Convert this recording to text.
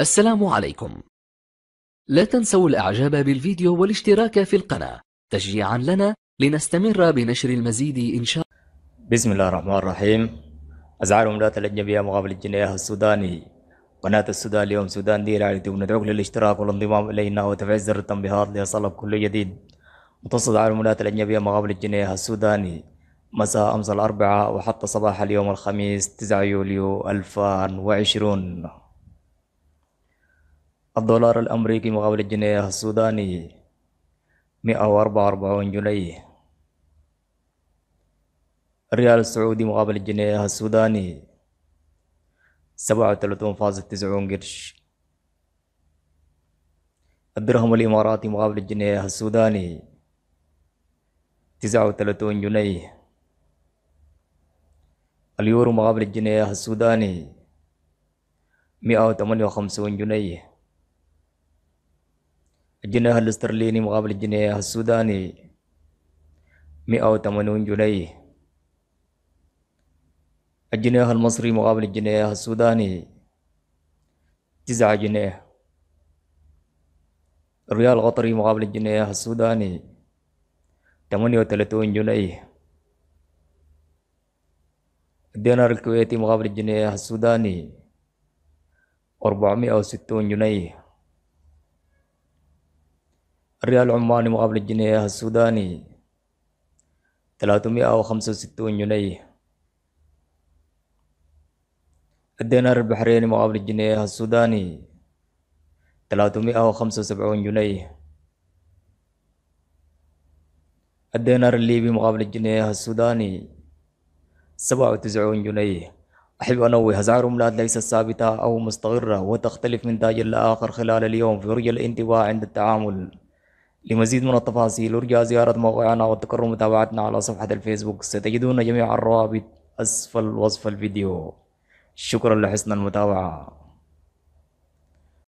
السلام عليكم لا تنسوا الاعجاب بالفيديو والاشتراك في القناة تشجيعا لنا لنستمر بنشر المزيد إن شاء بسم الله الرحمن الرحيم ازعار امرات الأجنبية مقابل الجنيه السوداني قناة السودان اليوم سودان على اليوتيوب وندعوك للاشتراك والانضمام إلينا وتفعيل زر التنبيهات ليصلك كل جديد متوسط على العملات الأجنبية مقابل الجنيه السوداني مساء أمس الأربعاء وحتى صباح اليوم الخميس 9 يوليو 2020 الدولار الأمريكي مقابل الجنيه السوداني مئة وأربعة وأربعون جنيه الريال السعودي مقابل الجنيه السوداني سبعة وثلاثون فاصل تسعون قرش الدرهم الإماراتي مقابل الجنيه السوداني تسعة وثلاثون جنيه اليورو مقابل الجنيه السوداني مئة وثمانية وخمسون جنيه الجنيه الاسترليني مقابل الجنيه السوداني مئة وثمانون جنيه الجنيه المصري مقابل الجنيه السوداني تسعة جنيه الريال القطري مقابل الجنيه السوداني ثمانية وثلاثون جنيه الدينار الكويتي مقابل الجنيه السوداني أربعمائة وستون جنيه الريال العماني مقابل الجنيه السوداني 365 جنيه الدينار البحريني مقابل الجنيه السوداني 375 جنيه الدينار الليبي مقابل الجنيه السوداني 97 جنيه أحب أنوه أسعار العملات ليست ثابتة أو مستقرة وتختلف من تاجر لآخر خلال اليوم في رجل الانتباه عند التعامل لمزيد من التفاصيل أرجى زيارة موقعنا والتقرب متابعتنا على صفحة الفيسبوك ستجدون جميع الروابط أسفل وصف الفيديو شكرا لحسن المتابعة